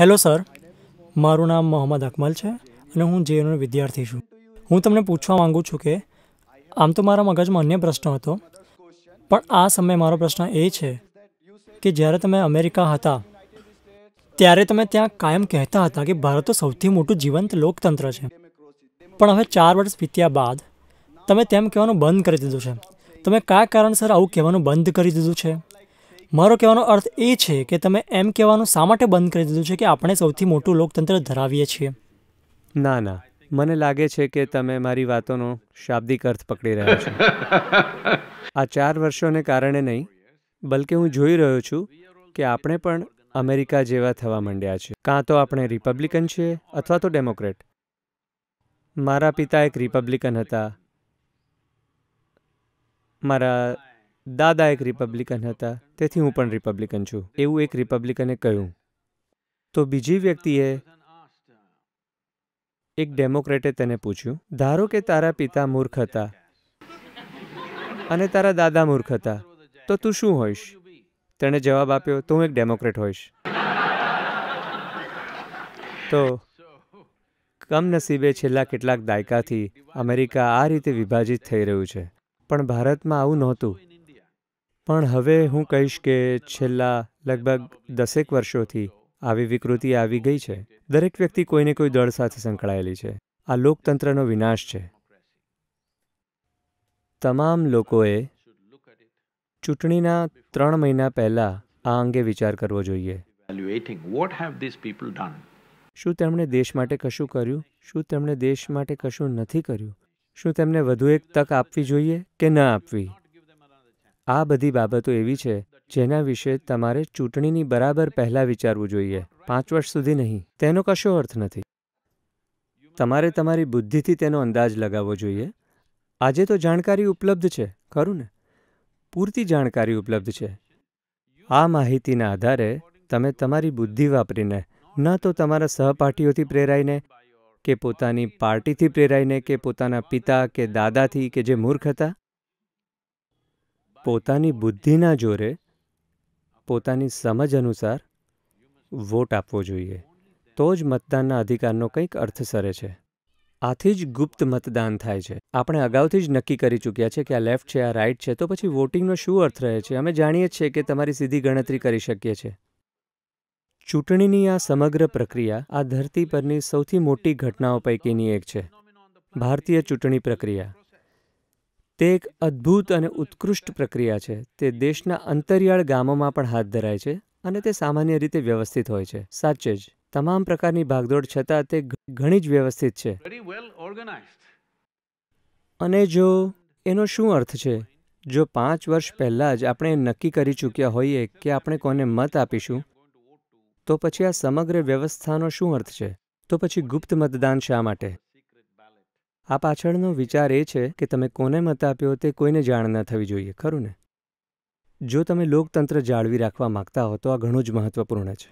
hello sir મારું નામ મોહમ્મદ અકમલ છે અને હું જેએનનો વિદ્યાર્થી છું હું તમને પૂછવા માગું છું કે આમ તો મારા મગજમાં અન્ય પ્રશ્ન હતો પણ આ સમયે મારો પ્રશ્ન એ છે કે જ્યારે તમે અમેરિકા હતા ત્યારે તમે ત્યાં કાયમ કહેતા હતા કે ભારત તો સૌથી મોટું જીવંત લોકતંત્ર છે પણ હવે ચાર વર્ષ વીત્યા બાદ તમે તેમ કહેવાનું બંધ કરી દીધું છે તમે કયા કારણસર આવું કહેવાનું બંધ કરી દીધું છે મારો કહેવાનો અર્થ એ છે કે તમે એમ કહેવાનું શા માટે બંધ કરી દીધું છે કે આપણે સૌથી મોટું લોકતંત્ર ધરાવીએ છીએ ના ના મને લાગે છે કે તમે મારી વાતોનો શાબ્દિક અર્થ પકડી રહ્યા છો આ ચાર વર્ષોને કારણે નહીં બલકે હું જોઈ રહ્યો છું કે આપણે પણ અમેરિકા જેવા થવા માંડ્યા છે કાં તો આપણે રિપબ્લિકન છીએ અથવા તો ડેમોક્રેટ મારા પિતા એક રિપબ્લિકન હતા મારા દાદા એક રિપબ્લિકન હતા તેથી હું પણ રિપબ્લિકન છું એવું એક રિપબ્લિકને કહ્યું તો બીજી વ્યક્તિએ એક ડેમોક્રેટે તેને પૂછ્યું ધારો કે તારા પિતા મૂર્ખ હતા અને તારા દાદા મૂર્ખ હતા તો તું શું હોઈશ તેણે જવાબ આપ્યો તો હું એક ડેમોક્રેટ હોઈશ તો કમનસીબે છેલ્લા કેટલાક દાયકાથી અમેરિકા આ રીતે વિભાજિત થઈ રહ્યું છે પણ ભારતમાં આવું નહોતું પણ હવે હું કહીશ કે છેલ્લા લગભગ દસેક વર્ષોથી આવી વિકૃતિ આવી ગઈ છે દરેક વ્યક્તિ કોઈને કોઈ દળ સાથે સંકળાયેલી છે આ લોકતંત્રનો વિનાશ છે તમામ લોકોએ ચૂંટણીના ત્રણ મહિના પહેલાં આ અંગે વિચાર કરવો જોઈએ શું તેમણે દેશ માટે કશું કર્યું શું તેમણે દેશ માટે કશું નથી કર્યું શું તેમને વધુ એક તક આપવી જોઈએ કે ન આપવી આ બધી બાબતો એવી છે જેના વિશે તમારે ચૂંટણીની બરાબર પહેલાં વિચારવું જોઈએ પાંચ વર્ષ સુધી નહીં તેનો કશો અર્થ નથી તમારે તમારી બુદ્ધિથી તેનો અંદાજ લગાવવો જોઈએ આજે તો જાણકારી ઉપલબ્ધ છે ખરું ને પૂરતી જાણકારી ઉપલબ્ધ છે આ માહિતીના આધારે તમે તમારી બુદ્ધિ વાપરીને ન તો તમારા સહપાઠીઓથી પ્રેરાઈને કે પોતાની પાર્ટીથી પ્રેરાઈને કે પોતાના પિતા કે દાદાથી કે જે મૂર્ખ હતા પોતાની બુદ્ધિના જોરે પોતાની સમજ અનુસાર વોટ આપવો જોઈએ તો જ મતદાનના અધિકારનો કંઈક અર્થ સરે છે આથી જ ગુપ્ત મતદાન થાય છે આપણે અગાઉથી જ નક્કી કરી ચૂક્યા છે કે આ લેફ્ટ છે આ રાઇટ છે તો પછી વોટિંગનો શું અર્થ રહે છે અમે જાણીએ છીએ કે તમારી સીધી ગણતરી કરી શકીએ છીએ ચૂંટણીની આ સમગ્ર પ્રક્રિયા આ ધરતી પરની સૌથી મોટી ઘટનાઓ પૈકીની એક છે ભારતીય ચૂંટણી પ્રક્રિયા તે એક અદ્ભુત અને ઉત્કૃષ્ટ પ્રક્રિયા છે તે દેશના અંતરિયાળ ગામોમાં પણ હાથ ધરાય છે અને તે સામાન્ય રીતે વ્યવસ્થિત હોય છે સાચે જ તમામ પ્રકારની ભાગદોડ છતાં તે ઘણી જ વ્યવસ્થિત છે અને જો એનો શું અર્થ છે જો પાંચ વર્ષ પહેલાં જ આપણે નક્કી કરી ચૂક્યા હોઈએ કે આપણે કોને મત આપીશું તો પછી આ સમગ્ર વ્યવસ્થાનો શું અર્થ છે તો પછી ગુપ્ત મતદાન શા માટે આ પાછળનો વિચાર એ છે કે તમે કોને મત આપ્યો તે કોઈને જાણ ન થવી જોઈએ ખરું ને જો તમે લોકતંત્ર જાળવી રાખવા માગતા હો તો આ ઘણું જ મહત્વપૂર્ણ છે